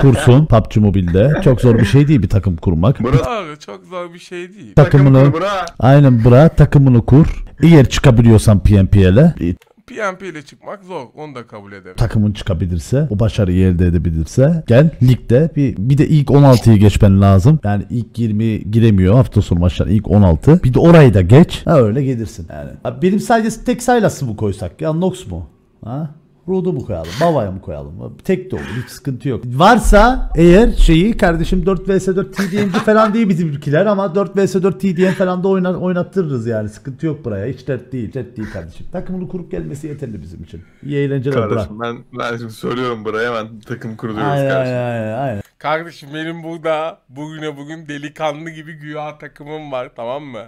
kursun PUBG Mobile'de. Çok zor bir şey değil bir takım kurmak. Bura çok zor bir şey değil. Takımını, Takım kur bura. aynen bura takımını kur. Eğer çıkabiliyorsan PNP'le PNP ile çıkmak zor. Onu da kabul ederim. takımın çıkabilirse, o başarıyı elde edebilirse gel ligde bir bir de ilk 16'yı geçmen lazım. Yani ilk 20 giremiyor hafta sonu maçlar ilk 16. Bir de orayı da geç. Ha öyle gelirsin yani. Abi benim sadece tek saylası bu koysak ya Nox mu? Ha? Road'u mu koyalım? Bava'ya mı koyalım? Tek de olur. Hiç sıkıntı yok. Varsa eğer şeyi kardeşim 4 vs 4 TDM'ci falan değil bizim ülkeler ama 4 vs 4 TDM falan da oynar, oynattırırız yani. Sıkıntı yok buraya. Hiç dert değil. Dert değil kardeşim. Takımını kurup gelmesi yeterli bizim için. İyi eğlenceler Kardeşim bura. ben, ben şimdi söylüyorum buraya hemen takım kuruyoruz aynen, kardeşim. Aynen, aynen. Kardeşim benim burada bugüne bugün delikanlı gibi güya takımım var tamam mı?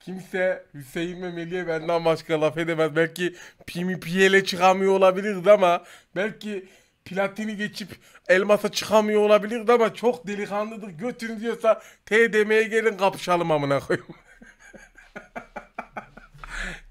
Kimse Hüseyin ve benden başka laf edemez. Belki PMP'yle çıkamıyor olabilirdi ama belki Platini geçip Elmas'a çıkamıyor olabilirdi ama çok delikanlıdır. Götün diyorsa TDM'ye gelin kapışalım amına koyayım.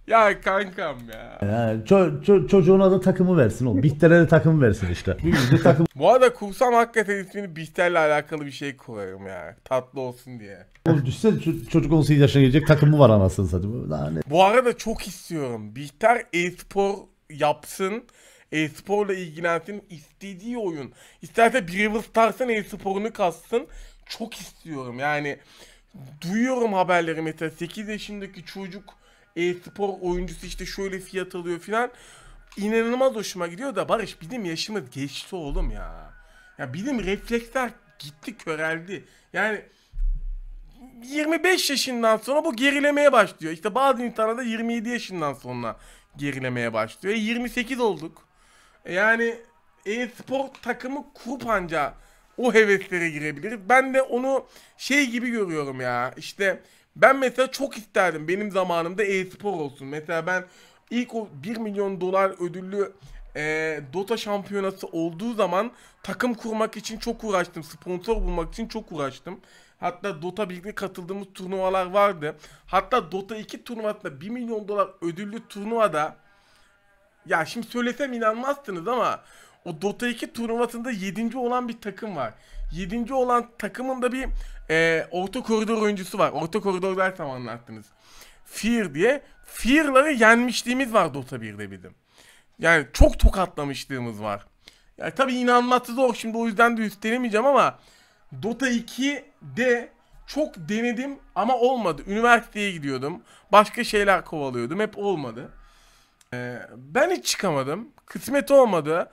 Ya kankam ya. Yani ço- ço- çocuğuna da takımı versin o. Bihter'e de takımı versin işte. takım Bu arada kursam hakikaten ismini Bihter'le alakalı bir şey koyarım ya. Tatlı olsun diye. Oğlum düşsene çocuk 18 yaşına gelecek takımı var anasını satayım. Daha ne? Bu arada çok istiyorum. Bihter e-spor yapsın. E-sporla ilgilensin. istediği oyun. İsterse Brawl Stars'ın e-sporunu kassın. Çok istiyorum yani. Duyuyorum haberleri mesela 8 yaşındaki çocuk e-spor oyuncusu işte şöyle fiyat alıyor filan. İnanılmaz hoşuma gidiyor da Barış bizim yaşımız geçti oğlum ya. Ya bizim refleksler gitti köreldi. Yani 25 yaşından sonra bu gerilemeye başlıyor. İşte bazı insanlar da 27 yaşından sonra gerilemeye başlıyor. E 28 olduk. E, yani e-spor takımı kurup anca o heveslere girebilir. Ben de onu şey gibi görüyorum ya. İşte ben mesela çok isterdim benim zamanımda e-spor olsun. Mesela ben ilk o 1 milyon dolar ödüllü e, Dota şampiyonası olduğu zaman takım kurmak için çok uğraştım. Sponsor bulmak için çok uğraştım. Hatta Dota 1'de katıldığımız turnuvalar vardı. Hatta Dota 2 turnuvasında 1 milyon dolar ödüllü turnuvada ya şimdi söylesem inanmazsınız ama o Dota 2 turnuvasında 7. olan bir takım var. 7. olan takımında bir e, orta koridor oyuncusu var. Orta koridor derken anlattınız. Fear diye. Fear'ları yenmişliğimiz var Dota 1'de bizim. Yani çok tokatlamışlığımız var. Yani tabi inanması zor şimdi o yüzden de üstlenemeyeceğim ama Dota 2'de çok denedim ama olmadı. Üniversiteye gidiyordum. Başka şeyler kovalıyordum. Hep olmadı. Ee, ben hiç çıkamadım. Kısmet olmadı.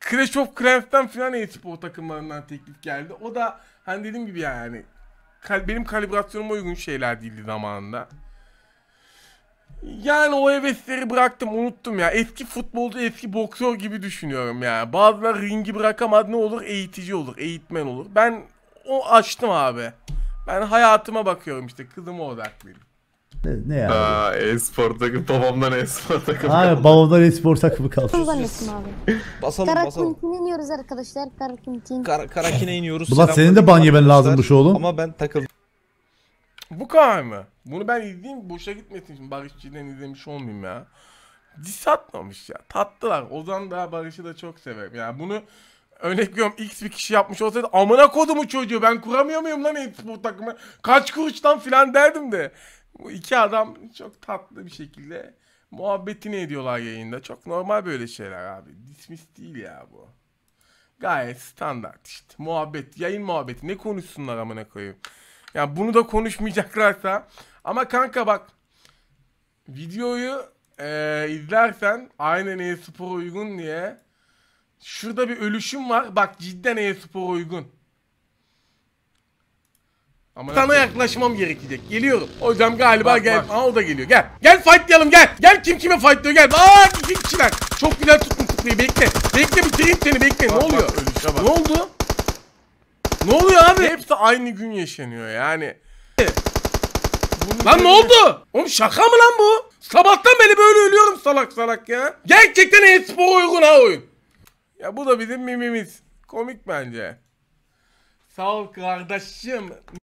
Crash of Clans'tan filan e-spor takımlarından teklif geldi. O da hani dediğim gibi yani kal benim kalibrasyonuma uygun şeyler değildi zamanında. Yani o hevesleri bıraktım unuttum ya. Eski futbolcu eski boksör gibi düşünüyorum ya. Bazılar ringi bırakamaz ne olur eğitici olur eğitmen olur. Ben o açtım abi. Ben hayatıma bakıyorum işte kızıma odaklıyım. Ne, ne yani? Aa, e-spor takım babamdan e-spor takımı Abi babamdan e-spor takımı kaldı. Kullanırsın abi. basalım basalım. Karakine'ye iniyoruz arkadaşlar. Karakine. Kar Karakine iniyoruz. Ulan senin de ban yemen lazımmış oğlum. Ama ben takıldım. Bu kadar mı? Bunu ben izleyeyim boşa gitmesin şimdi Barışçı'dan izlemiş olmayayım ya. Diss atmamış ya. Tattılar. zaman daha Barış'ı da çok severim. Yani bunu örnek veriyorum X bir kişi yapmış olsaydı amına kodumu çocuğu ben kuramıyor muyum lan e-spor takımı? Kaç kuruştan filan derdim de. Bu iki adam çok tatlı bir şekilde muhabbetini ediyorlar yayında. Çok normal böyle şeyler abi. Dismiss değil ya bu. Gayet standart işte. Muhabbet, yayın muhabbeti. Ne konuşsunlar amına koyayım. Ya yani bunu da konuşmayacaklarsa. Ama kanka bak. Videoyu e, izlersen aynen e-spor uygun diye. Şurada bir ölüşüm var. Bak cidden e-spor uygun. Ama Sana yaklaşmam gerekecek. Geliyorum. Hocam galiba bak, gel. Bak. Aa, o da geliyor. Gel. Gel fightlayalım gel. Gel kim kime fightlıyor gel. Aa iki kişiler. Çok güzel tuttun tıklayı bekle. Bekle bitireyim seni bekle. Bak, ne oluyor? Bak, Ne oldu? Ne oluyor abi? Hepsi aynı gün yaşanıyor yani. Bunu lan ne oldu? Oğlum şaka mı lan bu? Sabahtan beri böyle ölüyorum salak salak ya. Gerçekten e uygun ha oyun. Ya bu da bizim mimimiz. Komik bence. Sağ ol kardeşim.